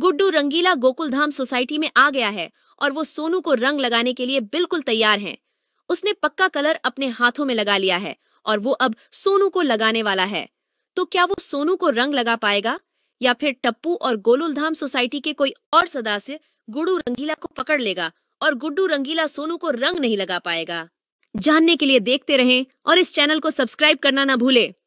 गुड्डू रंगीला Gokuldham society में आ गया है और वो सोनू को रंग लगाने के लिए बिल्कुल तैयार है उसने पक्का कलर अपने हाथों में लगा लिया है और वो अब सोनू को लगाने वाला है तो क्या वो सोनू को रंग लगा पाएगा या फिर टप्पू और गोलुलधाम सोसाइटी के कोई और सदस्य गुड्डू रंगीला को पकड़ लेगा और गुड्डू रंगीला सोनू को रंग नहीं लगा पाएगा जानने के लिए देखते रहें और इस चैनल को सब्सक्राइब करना ना भूलें